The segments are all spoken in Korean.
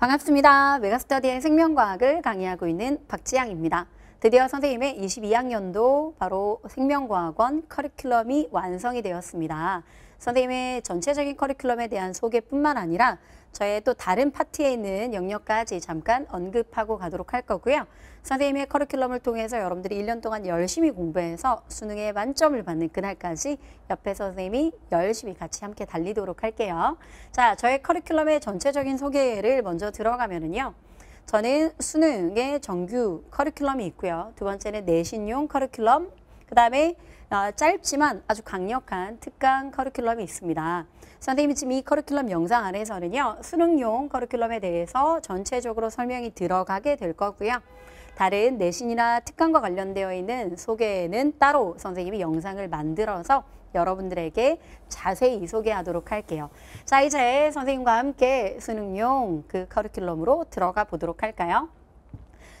반갑습니다. 메가스터디의 생명과학을 강의하고 있는 박지향입니다 드디어 선생님의 22학년도 바로 생명과학원 커리큘럼이 완성이 되었습니다. 선생님의 전체적인 커리큘럼에 대한 소개뿐만 아니라 저의 또 다른 파트에 있는 영역까지 잠깐 언급하고 가도록 할 거고요. 선생님의 커리큘럼을 통해서 여러분들이 1년 동안 열심히 공부해서 수능에 만점을 받는 그날까지 옆에 선생님이 열심히 같이 함께 달리도록 할게요. 자, 저의 커리큘럼의 전체적인 소개를 먼저 들어가면은요. 저는 수능의 정규 커리큘럼이 있고요. 두 번째는 내신용 커리큘럼, 그 다음에 아, 짧지만 아주 강력한 특강 커리큘럼이 있습니다. 선생님이 지금 이 커리큘럼 영상 안에서는요. 수능용 커리큘럼에 대해서 전체적으로 설명이 들어가게 될 거고요. 다른 내신이나 특강과 관련되어 있는 소개는 따로 선생님이 영상을 만들어서 여러분들에게 자세히 소개하도록 할게요. 자, 이제 선생님과 함께 수능용 그 커리큘럼으로 들어가 보도록 할까요?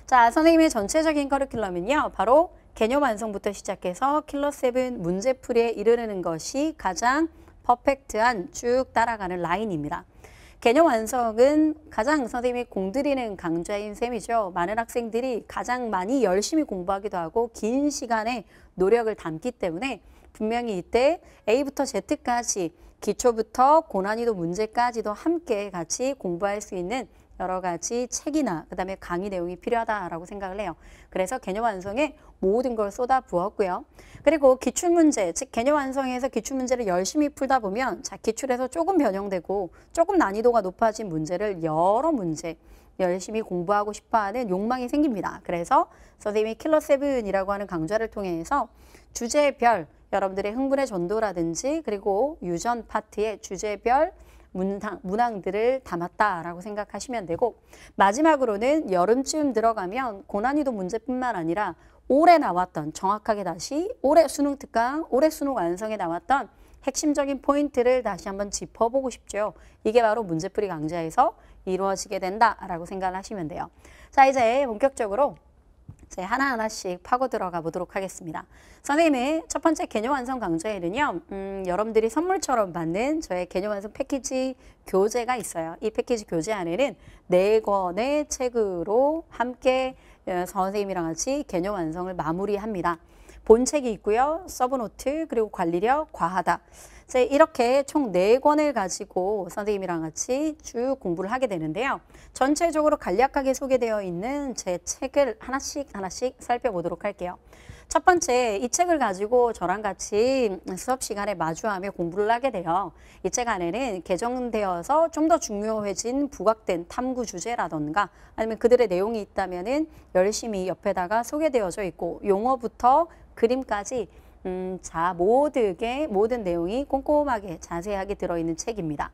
자, 선생님의 전체적인 커리큘럼은요. 바로 개념 완성부터 시작해서 킬러 세븐 문제풀이에 이르는 것이 가장 퍼펙트한 쭉 따라가는 라인입니다. 개념 완성은 가장 선생님이 공들이는 강좌인 셈이죠. 많은 학생들이 가장 많이 열심히 공부하기도 하고 긴 시간에 노력을 담기 때문에 분명히 이때 A부터 Z까지 기초부터 고난이도 문제까지도 함께 같이 공부할 수 있는 여러 가지 책이나 그다음에 강의 내용이 필요하다라고 생각을 해요. 그래서 개념 완성에 모든 걸 쏟아 부었고요. 그리고 기출 문제, 즉 개념 완성에서 기출 문제를 열심히 풀다 보면 자 기출에서 조금 변형되고 조금 난이도가 높아진 문제를 여러 문제 열심히 공부하고 싶어하는 욕망이 생깁니다. 그래서 선생님이 킬러 세븐이라고 하는 강좌를 통해서 주제별 여러분들의 흥분의 전도라든지 그리고 유전 파트의 주제별 문항, 문항들을 담았다라고 생각하시면 되고 마지막으로는 여름쯤 들어가면 고난이도 문제뿐만 아니라 올해 나왔던 정확하게 다시 올해 수능 특강, 올해 수능 완성에 나왔던 핵심적인 포인트를 다시 한번 짚어보고 싶죠. 이게 바로 문제풀이 강좌에서 이루어지게 된다라고 생각 하시면 돼요. 자 이제 본격적으로 이제 하나하나씩 파고 들어가 보도록 하겠습니다. 선생님의 첫 번째 개념 완성 강좌에는요. 음, 여러분들이 선물처럼 받는 저의 개념 완성 패키지 교재가 있어요. 이 패키지 교재 안에는 네 권의 책으로 함께 어, 선생님이랑 같이 개념 완성을 마무리합니다. 본책이 있고요. 서브노트 그리고 관리력 과하다. 이 이렇게 총 네권을 가지고 선생님이랑 같이 쭉 공부를 하게 되는데요. 전체적으로 간략하게 소개되어 있는 제 책을 하나씩 하나씩 살펴보도록 할게요. 첫 번째 이 책을 가지고 저랑 같이 수업 시간에 마주하며 공부를 하게 돼요. 이 책 안에는 개정되어서 좀 더 중요해진 부각된 탐구 주제라던가 아니면 그들의 내용이 있다면은 열심히 옆에다가 소개되어져 있고 용어부터 그림까지 음, 자 모두게 모든 내용이 꼼꼼하게 자세하게 들어있는 책입니다.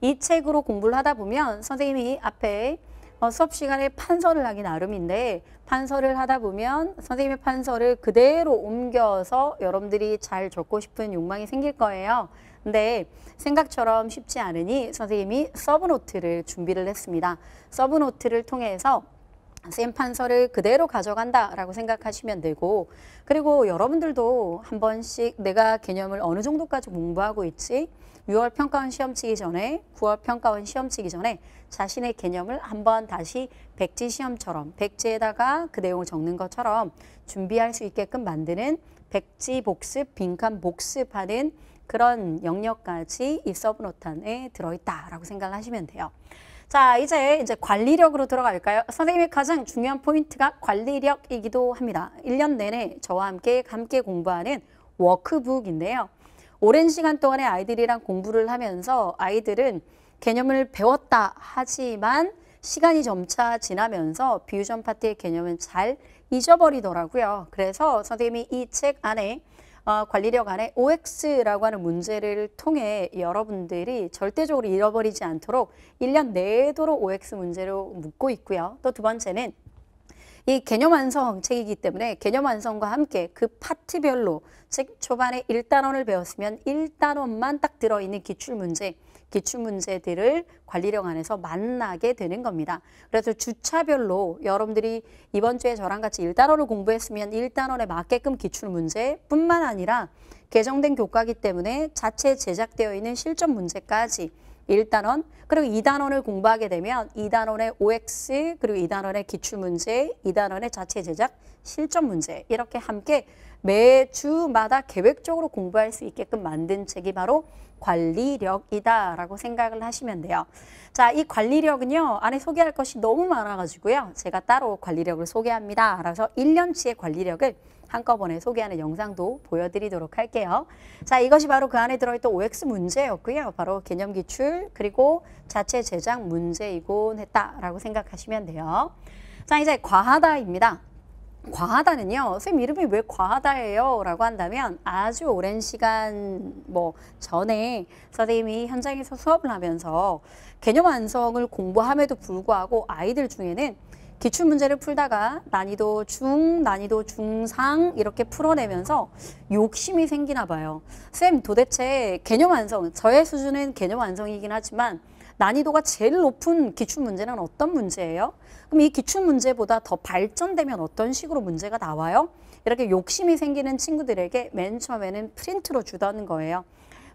이 책으로 공부를 하다 보면 선생님이 앞에 어, 수업 시간에 판서를 하기 나름인데 판서를 하다 보면 선생님의 판서를 그대로 옮겨서 여러분들이 잘 적고 싶은 욕망이 생길 거예요. 근데 생각처럼 쉽지 않으니 선생님이 서브노트를 준비를 했습니다. 서브노트를 통해서 샘판서를 그대로 가져간다라고 생각하시면 되고 그리고 여러분들도 한 번씩 내가 개념을 어느 정도까지 공부하고 있지 6월 평가원 시험 치기 전에 9월 평가원 시험 치기 전에 자신의 개념을 한 번 다시 백지 시험처럼 백지에다가 그 내용을 적는 것처럼 준비할 수 있게끔 만드는 백지 복습, 빈칸 복습하는 그런 영역까지 이 서브노탄에 들어있다라고 생각 하시면 돼요. 자, 이제 이제 관리력으로 들어갈까요? 선생님의 가장 중요한 포인트가 관리력이기도 합니다. 1년 내내 저와 함께 함께 공부하는 워크북인데요. 오랜 시간 동안에 아이들이랑 공부를 하면서 아이들은 개념을 배웠다 하지만 시간이 점차 지나면서 비유전 파트의 개념은 잘 잊어버리더라고요. 그래서 선생님이 이 책 안에 어, 관리력 안에 OX라고 하는 문제를 통해 여러분들이 절대적으로 잃어버리지 않도록 1년 내도록 OX 문제로 묻고 있고요. 또 두 번째는 이 개념 완성 책이기 때문에 개념 완성과 함께 그 파트별로 즉 초반에 일단원을 배웠으면 일단원만딱 들어있는 기출 문제 기출문제들을 관리력 안에서 만나게 되는 겁니다. 그래서 주차별로 여러분들이 이번 주에 저랑 같이 1단원을 공부했으면 1단원에 맞게끔 기출문제뿐만 아니라 개정된 교과기 때문에 자체 제작되어 있는 실전 문제까지 1단원 그리고 2단원을 공부하게 되면 2단원의 OX 그리고 2단원의 기출문제 2단원의 자체 제작 실전 문제 이렇게 함께 매주마다 계획적으로 공부할 수 있게끔 만든 책이 바로 관리력이다라고 생각을 하시면 돼요. 자, 이 관리력은요. 안에 소개할 것이 너무 많아가지고요. 제가 따로 관리력을 소개합니다. 그래서 1년치의 관리력을 한꺼번에 소개하는 영상도 보여드리도록 할게요. 자, 이것이 바로 그 안에 들어있던 OX 문제였고요. 바로 개념 기출 그리고 자체 제작 문제이곤 했다라고 생각하시면 돼요. 자, 이제 과하다입니다. 과하다는요. 선생님 이름이 왜 과하다예요? 라고 한다면 아주 오랜 시간 뭐 전에 선생님이 현장에서 수업을 하면서 개념 완성을 공부함에도 불구하고 아이들 중에는 기출 문제를 풀다가 난이도 중, 난이도 중상 이렇게 풀어내면서 욕심이 생기나 봐요. 쌤 도대체 개념 완성, 저의 수준은 개념 완성이긴 하지만 난이도가 제일 높은 기출 문제는 어떤 문제예요? 그럼 이 기출 문제보다 더 발전되면 어떤 식으로 문제가 나와요? 이렇게 욕심이 생기는 친구들에게 맨 처음에는 프린트로 주던 거예요.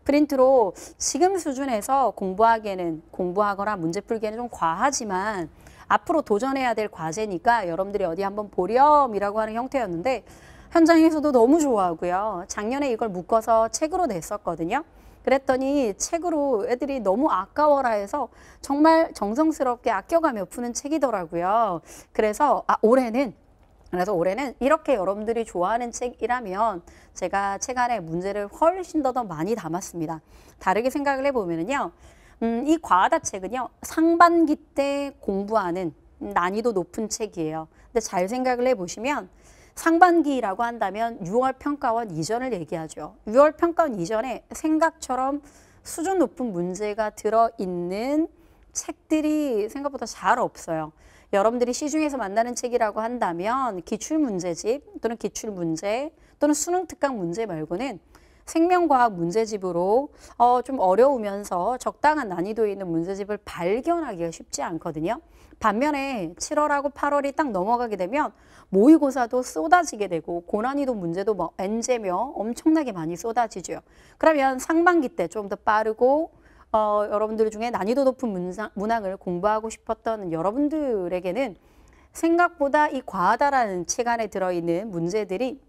프린트로 지금 수준에서 공부하기에는 공부하거나 문제 풀기에는 좀 과하지만 앞으로 도전해야 될 과제니까 여러분들이 어디 한번 보렴이라고 하는 형태였는데 현장에서도 너무 좋아하고요. 작년에 이걸 묶어서 책으로 냈었거든요. 그랬더니 책으로 애들이 너무 아까워라 해서 정말 정성스럽게 아껴가며 푸는 책이더라고요. 그래서 아, 올해는 그래서 올해는 이렇게 여러분들이 좋아하는 책이라면 제가 책 안에 문제를 훨씬 더, 더 많이 담았습니다. 다르게 생각을 해보면요. 음, 이 과하다 책은요. 상반기 때 공부하는 난이도 높은 책이에요. 근데 잘 생각을 해보시면 상반기라고 한다면 6월 평가원 이전을 얘기하죠. 6월 평가원 이전에 생각처럼 수준 높은 문제가 들어있는 책들이 생각보다 잘 없어요. 여러분들이 시중에서 만나는 책이라고 한다면 기출문제집 또는 기출문제 또는 수능 특강 문제 말고는 생명과학 문제집으로 어, 좀 어려우면서 적당한 난이도 있는 문제집을 발견하기가 쉽지 않거든요. 반면에 7월하고 8월이 딱 넘어가게 되면 모의고사도 쏟아지게 되고 고난이도 문제도 뭐 엔제며 엄청나게 많이 쏟아지죠. 그러면 상반기 때 좀 더 빠르고 어, 여러분들 중에 난이도 높은 문상, 문항을 공부하고 싶었던 여러분들에게는 생각보다 이 과하다라는 시간에 들어있는 문제들이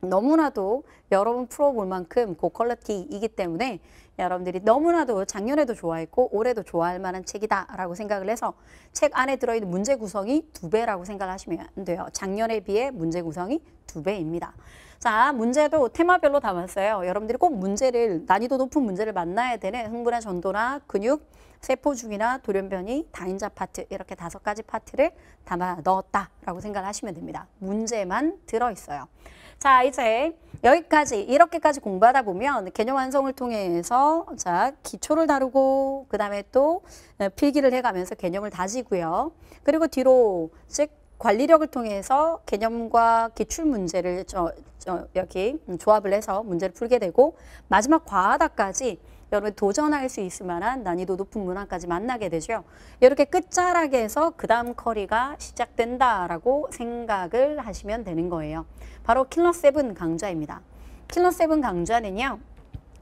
너무나도 여러 분 풀어볼 만큼 고퀄리티이기 때문에 여러분들이 너무나도 작년에도 좋아했고 올해도 좋아할 만한 책이다라고 생각을 해서 책 안에 들어있는 문제 구성이 두 배라고 생각하시면 돼요. 작년에 비해 문제 구성이 두 배입니다. 자, 문제도 테마별로 담았어요. 여러분들이 꼭 문제를 난이도 높은 문제를 만나야 되는 흥분의 전도나 근육 세포 중이나 돌연변이, 다인자 파트 이렇게 다섯 가지 파트를 담아 넣었다라고 생각하시면 됩니다. 문제만 들어있어요. 자 이제 여기까지 이렇게까지 공부하다 보면 개념 완성을 통해서 자 기초를 다루고 그 다음에 또 필기를 해가면서 개념을 다지고요. 그리고 뒤로 즉 관리력을 통해서 개념과 기출 문제를 저, 저 여기 조합을 해서 문제를 풀게 되고 마지막 과하다까지 여러분 도전할 수 있을 만한 난이도 높은 문항까지 만나게 되죠. 이렇게 끝자락에서 그 다음 커리가 시작된다라고 생각을 하시면 되는 거예요. 바로 킬러 세븐 강좌입니다. 킬러 세븐 강좌는요.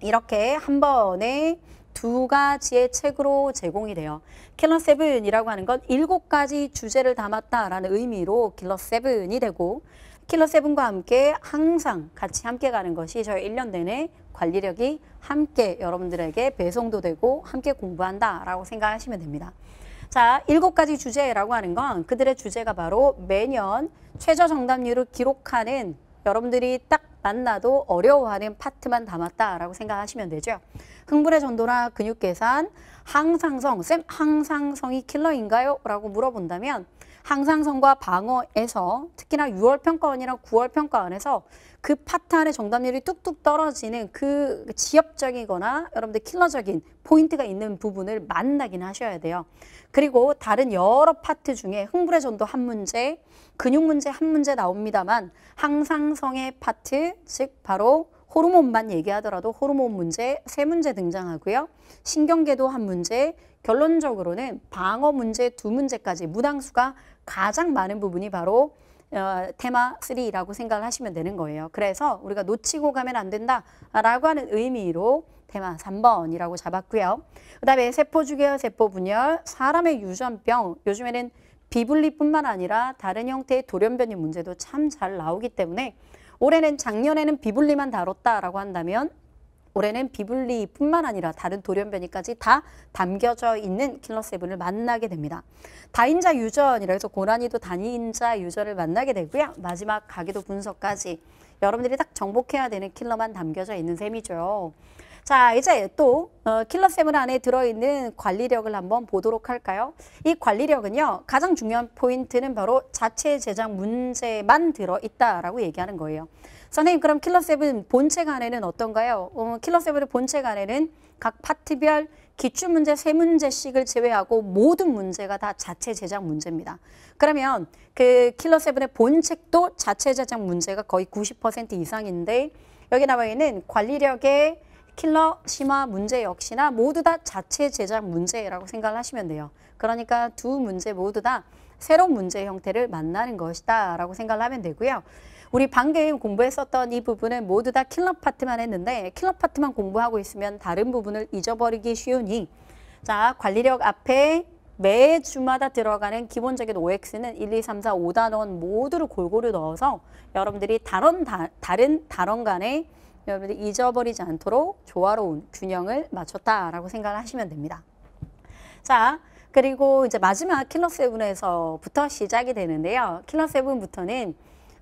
이렇게 한 번에 두 가지의 책으로 제공이 돼요. 킬러 세븐이라고 하는 건 일곱 가지 주제를 담았다라는 의미로 킬러 세븐이 되고 킬러 세븐과 함께 항상 같이 함께 가는 것이 저희 1년 내내 관리력이 함께 여러분들에게 배송도 되고 함께 공부한다라고 생각하시면 됩니다. 자, 일곱 가지 주제라고 하는 건 그들의 주제가 바로 매년 최저 정답률을 기록하는 여러분들이 딱 만나도 어려워하는 파트만 담았다라고 생각하시면 되죠. 흥분의 전도나 근육 계산, 항상성, 쌤 항상성이 킬러인가요? 라고 물어본다면 항상성과 방어에서 특히나 6월 평가원이나 9월 평가원에서 그 파탄의 정답률이 뚝뚝 떨어지는 그 지엽적이거나 여러분들 킬러적인 포인트가 있는 부분을 만나긴 하셔야 돼요. 그리고 다른 여러 파트 중에 흥분의 전도 한 문제, 근육 문제 한 문제 나옵니다만 항상성의 파트, 즉 바로 호르몬만 얘기하더라도 호르몬 문제 세 문제 등장하고요. 신경계도 한 문제, 결론적으로는 방어 문제 두 문제까지 무당수가 가장 많은 부분이 바로 어, 테마 3라고 생각을 하시면 되는 거예요. 그래서 우리가 놓치고 가면 안 된다라고 하는 의미로 테마 3번이라고 잡았고요. 그 다음에 세포주기와 세포분열, 사람의 유전병, 요즘에는 비분리뿐만 아니라 다른 형태의 돌연변이 문제도 참 잘 나오기 때문에 올해는 작년에는 비분리만 다뤘다라고 한다면 올해는 비블리뿐만 아니라 다른 돌연변이까지 다 담겨져 있는 킬러세븐을 만나게 됩니다. 다인자 유전이라 해서 고난이도 단인자 유전을 만나게 되고요. 마지막 가기도 분석까지 여러분들이 딱 정복해야 되는 킬러만 담겨져 있는 셈이죠. 자 이제 또 어, 킬러 세븐 안에 들어있는 관리력을 한번 보도록 할까요? 이 관리력은요 가장 중요한 포인트는 바로 자체 제작 문제만 들어있다라고 얘기하는 거예요. 선생님 그럼 킬러세븐 본책 안에는 어떤가요? 어, 킬러세븐의 본책 안에는 각 파트별 기출 문제 세문제씩을 제외하고 모든 문제가 다 자체 제작 문제입니다. 그러면 그 킬러세븐의 본책도 자체 제작 문제가 거의 90% 이상인데 여기 나와 있는 관리력의 킬러 심화 문제 역시나 모두 다 자체 제작 문제라고 생각을 하시면 돼요. 그러니까 두 문제 모두 다 새로운 문제 형태를 만나는 것이다 라고 생각을 하면 되고요. 우리 방금 공부했었던 이 부분은 모두 다 킬러 파트만 했는데 킬러 파트만 공부하고 있으면 다른 부분을 잊어버리기 쉬우니 자 관리력 앞에 매 주마다 들어가는 기본적인 OX는 1, 2, 3, 4, 5단원 모두를 골고루 넣어서 여러분들이 다른, 다, 른 단원 간에 여러분들이 잊어버리지 않도록 조화로운 균형을 맞췄다라고 생각을 하시면 됩니다. 자, 그리고 이제 마지막 킬러 세븐에서부터 시작이 되는데요. 킬러 세븐부터는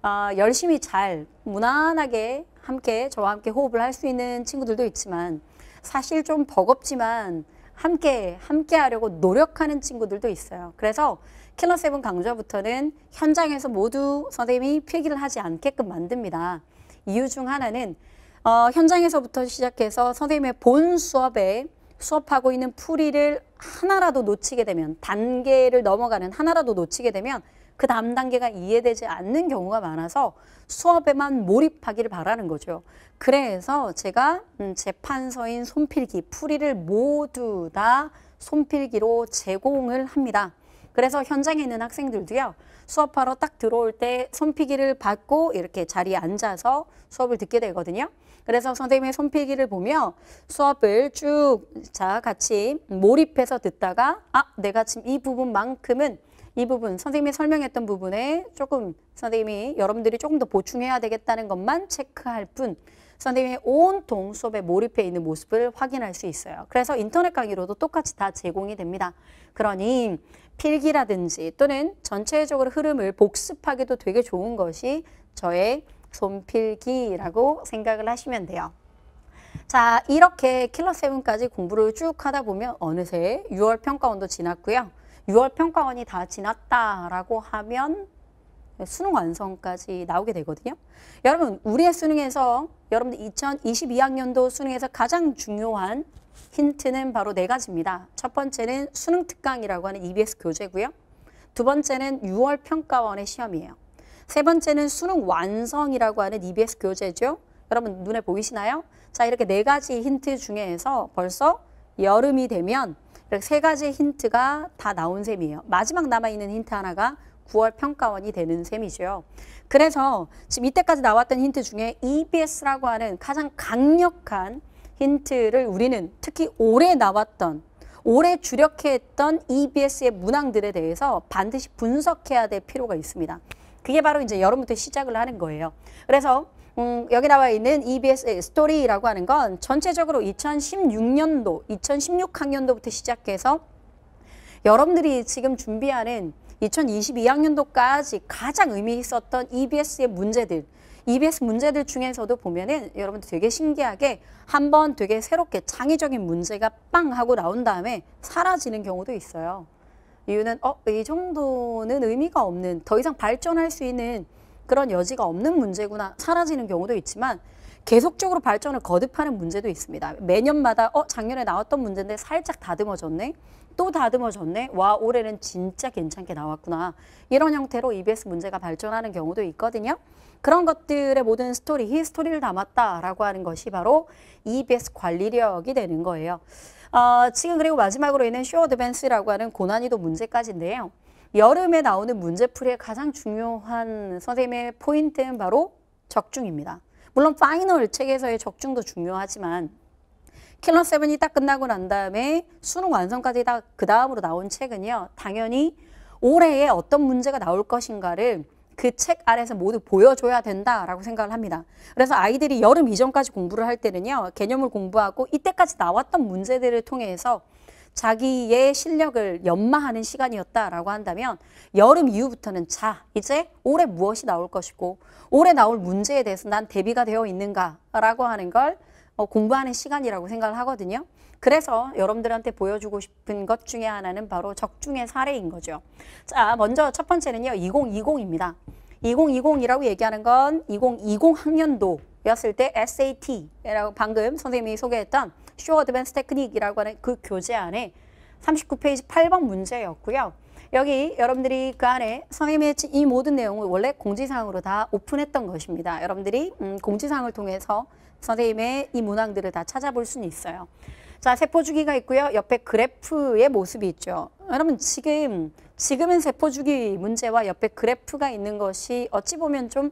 아, 열심히 잘 무난하게 함께 저와 함께 호흡을 할 수 있는 친구들도 있지만 사실 좀 버겁지만 함께 함께 하려고 노력하는 친구들도 있어요. 그래서 킬러 세븐 강좌부터는 현장에서 모두 선생님이 필기를 하지 않게끔 만듭니다. 이유 중 하나는 어, 현장에서부터 시작해서 선생님의 본 수업에 수업하고 있는 풀이를 하나라도 놓치게 되면 단계를 넘어가는 하나라도 놓치게 되면 그 다음 단계가 이해되지 않는 경우가 많아서 수업에만 몰입하기를 바라는 거죠. 그래서 제가 음, 재판서인 손필기, 풀이를 모두 다 손필기로 제공을 합니다. 그래서 현장에 있는 학생들도요. 수업하러 딱 들어올 때 손필기를 받고 이렇게 자리에 앉아서 수업을 듣게 되거든요. 그래서 선생님의 손필기를 보며 수업을 쭉 자 같이 몰입해서 듣다가 아 내가 지금 이 부분만큼은 이 부분 선생님이 설명했던 부분에 조금 선생님이 여러분들이 조금 더 보충해야 되겠다는 것만 체크할 뿐 선생님이 온통 수업에 몰입해 있는 모습을 확인할 수 있어요. 그래서 인터넷 강의로도 똑같이 다 제공이 됩니다. 그러니 필기라든지 또는 전체적으로 흐름을 복습하기도 되게 좋은 것이 저의 손필기라고 생각을 하시면 돼요. 자, 이렇게 킬러 세븐까지 공부를 쭉 하다 보면 어느새 6월 평가원도 지났고요. 6월 평가원이 다 지났다라고 하면 수능 완성까지 나오게 되거든요. 여러분 우리의 수능에서 여러분들 2022학년도 수능에서 가장 중요한 힌트는 바로 네 가지입니다. 첫 번째는 수능 특강이라고 하는 EBS 교재고요. 두 번째는 6월 평가원의 시험이에요. 세 번째는 수능 완성이라고 하는 EBS 교재죠. 여러분 눈에 보이시나요? 자 이렇게 네 가지 힌트 중에서 벌써 여름이 되면 그러니까 세 가지 힌트가 다 나온 셈이에요. 마지막 남아있는 힌트 하나가 9월 평가원이 되는 셈이죠. 그래서 지금 이때까지 나왔던 힌트 중에 EBS라고 하는 가장 강력한 힌트를 우리는 특히 올해 나왔던 올해 주력했던 EBS의 문항들에 대해서 반드시 분석해야 될 필요가 있습니다. 그게 바로 이제 여름부터 시작을 하는 거예요. 그래서 음, 여기 나와 있는 EBS 스토리라고 하는 건 전체적으로 2016년도, 2016학년도부터 시작해서 여러분들이 지금 준비하는 2022학년도까지 가장 의미 있었던 EBS의 문제들, EBS 문제들 중에서도 보면은 여러분들 되게 신기하게 한 번 되게 새롭게 창의적인 문제가 빵 하고 나온 다음에 사라지는 경우도 있어요. 이유는 어, 이 정도는 의미가 없는 더 이상 발전할 수 있는 그런 여지가 없는 문제구나 사라지는 경우도 있지만 계속적으로 발전을 거듭하는 문제도 있습니다. 매년마다 어 작년에 나왔던 문제인데 살짝 다듬어졌네. 또 다듬어졌네. 와 올해는 진짜 괜찮게 나왔구나. 이런 형태로 EBS 문제가 발전하는 경우도 있거든요. 그런 것들의 모든 스토리, 히스토리를 담았다라고 하는 것이 바로 EBS 관리력이 되는 거예요. 어, 지금 그리고 마지막으로 있는 쇼어드밴스라고 하는 고난이도 문제까지인데요. 여름에 나오는 문제풀이의 가장 중요한 선생님의 포인트는 바로 적중입니다. 물론 파이널 책에서의 적중도 중요하지만 킬러 세븐이 딱 끝나고 난 다음에 수능 완성까지 다 그 다음으로 나온 책은요. 당연히 올해에 어떤 문제가 나올 것인가를 그 책 아래서 모두 보여줘야 된다라고 생각을 합니다. 그래서 아이들이 여름 이전까지 공부를 할 때는요. 개념을 공부하고 이때까지 나왔던 문제들을 통해서 자기의 실력을 연마하는 시간이었다라고 한다면 여름 이후부터는 자 이제 올해 무엇이 나올 것이고 올해 나올 문제에 대해서 난 대비가 되어 있는가라고 하는 걸 어, 공부하는 시간이라고 생각을 하거든요. 그래서 여러분들한테 보여주고 싶은 것 중에 하나는 바로 적중의 사례인 거죠. 자, 먼저 첫 번째는요. 2020입니다. 2020이라고 얘기하는 건2020 학년도였을 때 SAT라고 방금 선생님이 소개했던 쇼어드밴스 테크닉이라고 하는 그 교재 안에 39페이지 8번 문제였고요. 여기 여러분들이 그 안에 성의매치 이 모든 내용을 원래 공지사항으로 다 오픈했던 것입니다. 여러분들이 음, 공지사항을 통해서 선생님의 이 문항들을 다 찾아볼 수는 있어요. 자, 세포주기가 있고요. 옆에 그래프의 모습이 있죠. 여러분 지금 지금은 세포주기 문제와 옆에 그래프가 있는 것이 어찌 보면 좀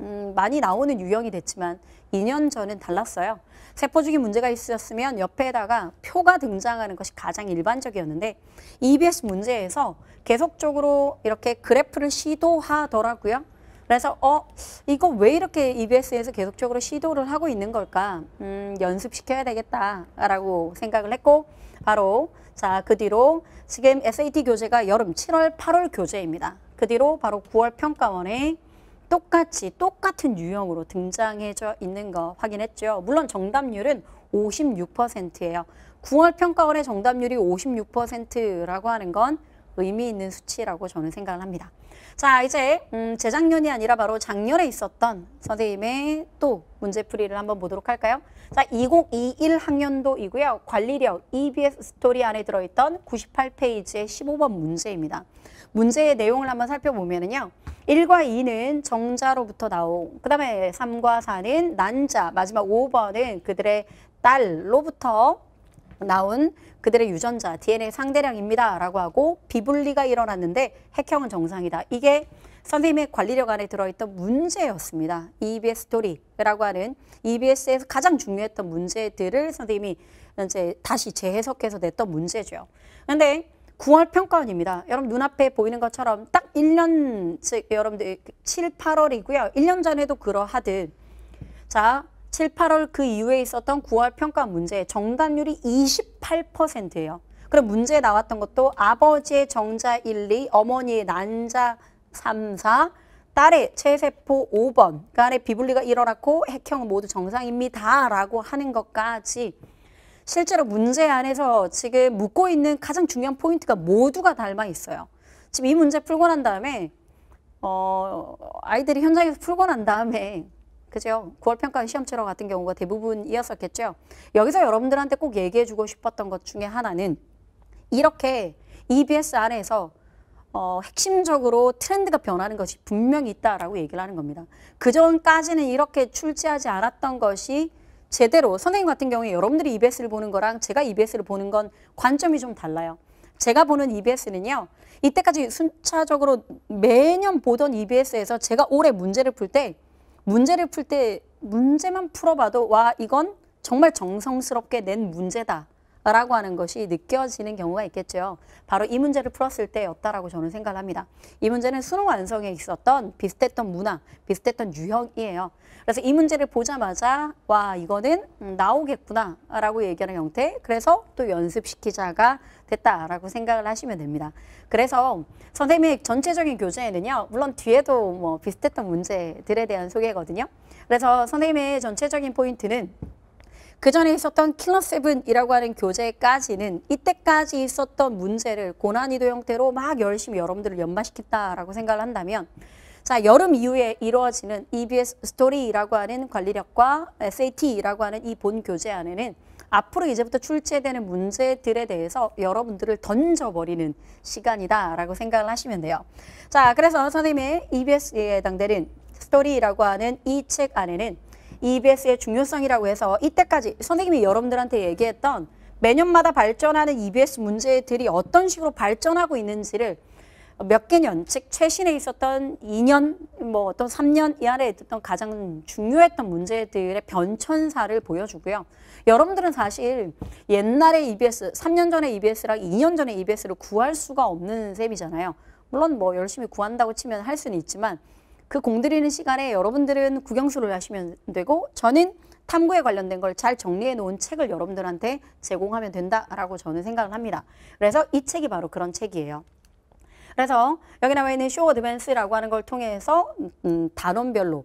음, 많이 나오는 유형이 됐지만 2년 전은 달랐어요. 세포주기 문제가 있었으면 옆에다가 표가 등장하는 것이 가장 일반적이었는데 EBS 문제에서 계속적으로 이렇게 그래프를 시도하더라고요. 그래서 어 이거 왜 이렇게 EBS에서 계속적으로 시도를 하고 있는 걸까? 음, 연습시켜야 되겠다라고 생각을 했고 바로 자그 뒤로 지금 SAT 교재가 여름 7월 8월 교재입니다. 그 뒤로 바로 9월 평가원에 똑같이 똑같은 유형으로 등장해져 있는 거 확인했죠. 물론 정답률은 56%예요. 9월 평가원의 정답률이 56%라고 하는 건 의미 있는 수치라고 저는 생각을 합니다. 자, 이제 음, 재작년이 아니라 바로 작년에 있었던 선생님의 또 문제풀이를 한번 보도록 할까요? 자, 2021 학년도이고요. 관리력 EBS 스토리 안에 들어있던 98페이지의 15번 문제입니다. 문제의 내용을 한번 살펴보면요. 1과 2는 정자로부터 나온, 그 다음에 3과 4는 난자, 마지막 5번은 그들의 딸로부터 나온 그들의 유전자 DNA 상대량입니다라고 하고 비분리가 일어났는데 핵형은 정상이다. 이게 선생님의 관리력 안에 들어있던 문제였습니다. EBS 스토리라고 하는 EBS에서 가장 중요했던 문제들을 선생님이 이제 다시 재해석해서 냈던 문제죠. 근데 9월 평가원입니다. 여러분 눈앞에 보이는 것처럼 딱 1년 즉 여러분들 7, 8월이고요. 1년 전에도 그러하듯 자 7, 8월 그 이후에 있었던 9월 평가 문제 정답률이 28%예요. 그럼 문제에 나왔던 것도 아버지의 정자 1, 2, 어머니의 난자 3, 4, 딸의 체세포 5번, 간의 그 비분리가 일어났고 핵형 모두 정상입니다. 라고 하는 것까지 실제로 문제 안에서 지금 묻고 있는 가장 중요한 포인트가 모두가 닮아 있어요. 지금 이 문제 풀고 난 다음에 어, 아이들이 현장에서 풀고 난 다음에 그죠? 9월 평가 시험 치러 같은 경우가 대부분이었었겠죠. 여기서 여러분들한테 꼭 얘기해 주고 싶었던 것 중에 하나는 이렇게 EBS 안에서 어, 핵심적으로 트렌드가 변하는 것이 분명히 있다라고 얘기를 하는 겁니다. 그전까지는 이렇게 출제하지 않았던 것이 제대로 선생님 같은 경우에 여러분들이 EBS를 보는 거랑 제가 EBS를 보는 건 관점이 좀 달라요. 제가 보는 EBS는요. 이때까지 순차적으로 매년 보던 EBS에서 제가 올해 문제를 풀때 문제를 풀 때 문제만 풀어봐도 와 이건 정말 정성스럽게 낸 문제다 라고 하는 것이 느껴지는 경우가 있겠죠. 바로 이 문제를 풀었을 때였다라고 저는 생각합니다. 이 문제는 수능 완성에 있었던 비슷했던 문화, 비슷했던 유형이에요. 그래서 이 문제를 보자마자 와 이거는 음, 나오겠구나 라고 얘기하는 형태 그래서 또 연습시키자가 됐다라고 생각을 하시면 됩니다. 그래서 선생님의 전체적인 교재에는요. 물론 뒤에도 뭐 비슷했던 문제들에 대한 소개거든요. 그래서 선생님의 전체적인 포인트는 그 전에 있었던 킬러 세븐이라고 하는 교재까지는 이때까지 있었던 문제를 고난이도 형태로 막 열심히 여러분들을 연마시켰다라고 생각을 한다면 자 여름 이후에 이루어지는 EBS 스토리라고 하는 관리력과 SAT라고 하는 이 본 교재 안에는 앞으로 이제부터 출제되는 문제들에 대해서 여러분들을 던져버리는 시간이다라고 생각을 하시면 돼요. 자, 그래서 선생님의 EBS에 해당되는 스토리라고 하는 이 책 안에는 EBS의 중요성이라고 해서 이때까지 선생님이 여러분들한테 얘기했던 매년마다 발전하는 EBS 문제들이 어떤 식으로 발전하고 있는지를 몇개 년, 즉 최신에 있었던 2년, 뭐 어떤 3년 이하에 있었던 가장 중요했던 문제들의 변천사를 보여주고요. 여러분들은 사실 옛날에 EBS, 3년 전에 EBS랑 2년 전에 EBS를 구할 수가 없는 셈이잖아요. 물론 뭐 열심히 구한다고 치면 할 수는 있지만 그 공들이는 시간에 여러분들은 구경수를 하시면 되고 저는 탐구에 관련된 걸 잘 정리해 놓은 책을 여러분들한테 제공하면 된다라고 저는 생각을 합니다. 그래서 이 책이 바로 그런 책이에요. 그래서 여기 나와 있는 쇼 어드밴스라고 하는 걸 통해서 음, 단원별로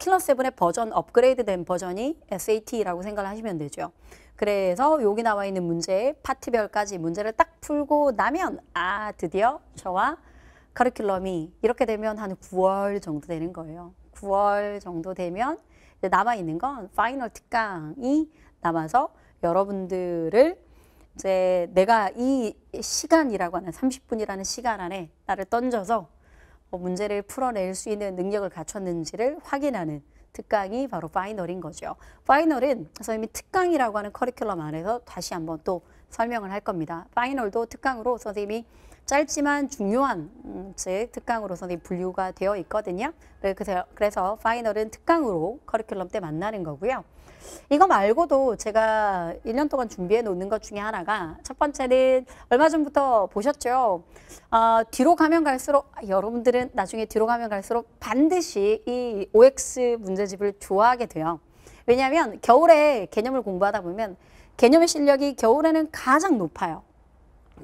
킬러 어, 세븐의 버전 업그레이드된 버전이 SAT라고 생각하시면 을 되죠. 그래서 여기 나와 있는 문제의 파트별까지 문제를 딱 풀고 나면 아 드디어 저와 커리큘럼이 이렇게 되면 한 9월 정도 되는 거예요. 9월 정도 되면 남아 있는 건 파이널 특강이 남아서 여러분들을 이제 내가 이 시간이라고 하는 30분이라는 시간 안에 나를 던져서 어, 문제를 풀어낼 수 있는 능력을 갖췄는지를 확인하는 특강이 바로 파이널인 거죠. 파이널은 선생님이 특강이라고 하는 커리큘럼 안에서 다시 한번 또 설명을 할 겁니다. 파이널도 특강으로 선생님이 짧지만 중요한 즉 음, 특강으로서는 분류가 되어 있거든요. 네, 그래서, 그래서 파이널은 특강으로 커리큘럼 때 만나는 거고요. 이거 말고도 제가 1년 동안 준비해 놓는 것 중에 하나가 첫 번째는 얼마 전부터 보셨죠. 어, 뒤로 가면 갈수록 아, 여러분들은 나중에 뒤로 가면 갈수록 반드시 이 OX 문제집을 좋아하게 돼요. 왜냐하면 겨울에 개념을 공부하다 보면 개념의 실력이 겨울에는 가장 높아요.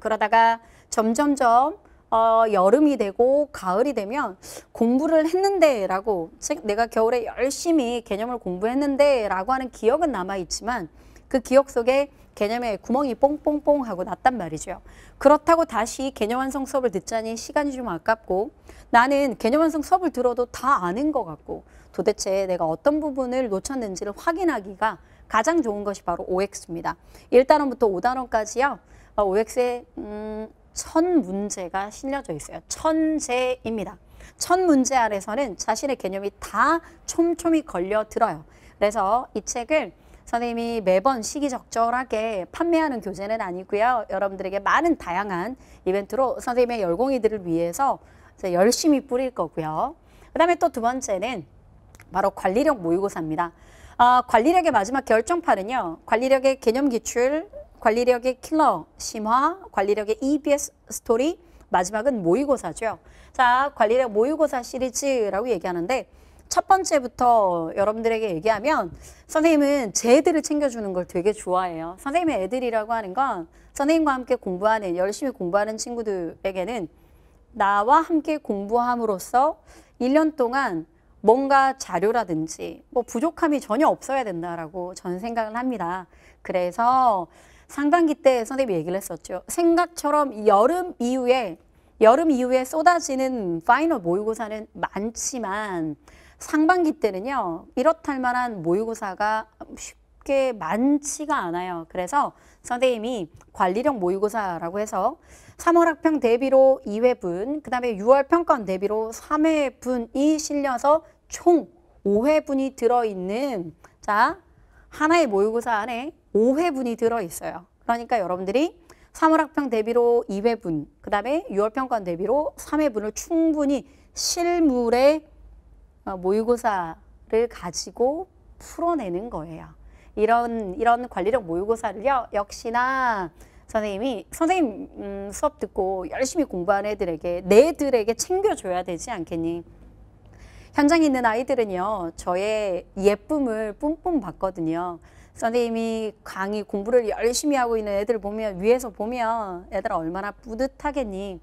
그러다가 점점점 어, 여름이 되고 가을이 되면 공부를 했는데 라고 내가 겨울에 열심히 개념을 공부했는데 라고 하는 기억은 남아있지만 그 기억 속에 개념에 구멍이 뽕뽕뽕 하고 났단 말이죠. 그렇다고 다시 개념 완성 수업을 듣자니 시간이 좀 아깝고 나는 개념 완성 수업을 들어도 다 아는 것 같고 도대체 내가 어떤 부분을 놓쳤는지를 확인하기가 가장 좋은 것이 바로 OX입니다. 1단원부터 5단원까지요. OX의 어, 음, 천 문제가 실려져 있어요. 천제입니다. 천 문제 아래서는 자신의 개념이 다 촘촘히 걸려 들어요. 그래서 이 책을 선생님이 매번 시기적절하게 판매하는 교재는 아니고요. 여러분들에게 많은 다양한 이벤트로 선생님의 열공이들을 위해서 열심히 뿌릴 거고요. 그 다음에 또 두 번째는 바로 관리력 모의고사입니다. 어, 관리력의 마지막 결정판은요. 관리력의 개념 기출, 관리력의 킬러 심화, 관리력의 EBS 스토리, 마지막은 모의고사죠. 자, 관리력 모의고사 시리즈라고 얘기하는데 첫 번째부터 여러분들에게 얘기하면 선생님은 제 애들을 챙겨주는 걸 되게 좋아해요. 선생님의 애들이라고 하는 건 선생님과 함께 공부하는, 열심히 공부하는 친구들에게는 나와 함께 공부함으로써 1년 동안 뭔가 자료라든지 뭐 부족함이 전혀 없어야 된다라고 저는 생각을 합니다. 그래서 상반기 때 선생님이 얘기를 했었죠. 생각처럼 여름 이후에 여름 이후에 쏟아지는 파이널 모의고사는 많지만 상반기 때는요. 이렇할 다 만한 모의고사가 쉽게 많지가 않아요. 그래서 선생님이 관리력 모의고사라고 해서 3월 학평 대비로 2회분, 그 다음에 6월 평가원 대비로 3회분이 실려서 총 5회분이 들어있는 자 하나의 모의고사 안에 5회분이 들어있어요. 그러니까 여러분들이 3월학평 대비로 2회분, 그 다음에 6월평가원 대비로 3회분을 충분히 실물의 어, 모의고사를 가지고 풀어내는 거예요. 이런, 이런 관리력 모의고사를요, 역시나 선생님이 선생님 음, 수업 듣고 열심히 공부하는 애들에게 내들에게 챙겨줘야 되지 않겠니? 현장에 있는 아이들은요 저의 예쁨을 뿜뿜 받거든요. 선생님이 강의 공부를 열심히 하고 있는 애들 보면 위에서 보면 애들아 얼마나 뿌듯하겠니.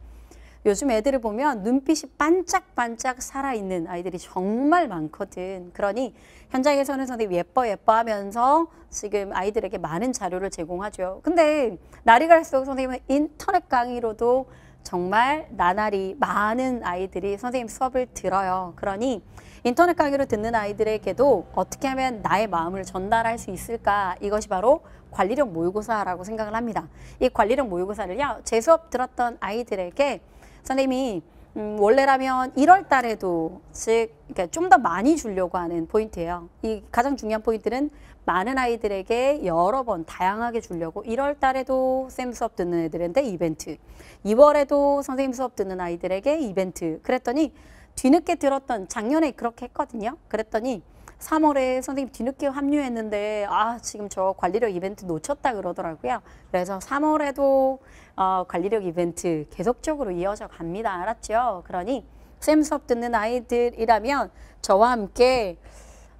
요즘 애들을 보면 눈빛이 반짝반짝 살아있는 아이들이 정말 많거든. 그러니 현장에서는 선생님 예뻐 예뻐 하면서 지금 아이들에게 많은 자료를 제공하죠. 근데 날이 갈수록 선생님은 인터넷 강의로도 정말 나날이 많은 아이들이 선생님 수업을 들어요. 그러니 인터넷 강의로 듣는 아이들에게도 어떻게 하면 나의 마음을 전달할 수 있을까 이것이 바로 관리력 모의고사라고 생각을 합니다. 이 관리력 모의고사를요 제 수업 들었던 아이들에게 선생님이 음, 원래라면 1월 달에도 즉 좀 더 많이 주려고 하는 포인트예요. 이 가장 중요한 포인트는 많은 아이들에게 여러 번 다양하게 주려고 1월 달에도 쌤 수업 듣는 애들한테 이벤트, 2월에도 선생님 수업 듣는 아이들에게 이벤트. 그랬더니 뒤늦게 들었던 작년에 그렇게 했거든요. 그랬더니 3월에 선생님 뒤늦게 합류했는데 아 지금 저 관리력 이벤트 놓쳤다 그러더라고요. 그래서 3월에도 어, 관리력 이벤트 계속적으로 이어져 갑니다. 알았죠? 그러니 쌤 수업 듣는 아이들이라면 저와 함께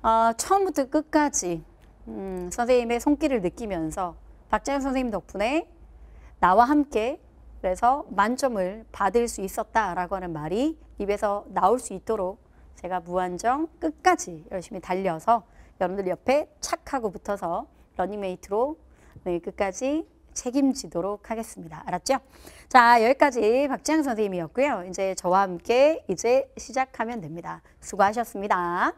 어, 처음부터 끝까지 음, 선생님의 손길을 느끼면서 박재현 선생님 덕분에 나와 함께 그래서 만점을 받을 수 있었다라고 하는 말이 입에서 나올 수 있도록 제가 무한정 끝까지 열심히 달려서 여러분들 옆에 착 하고 붙어서 러닝메이트로 네, 끝까지 책임지도록 하겠습니다. 알았죠? 자, 여기까지 박지영 선생님이었고요. 이제 저와 함께 이제 시작하면 됩니다. 수고하셨습니다.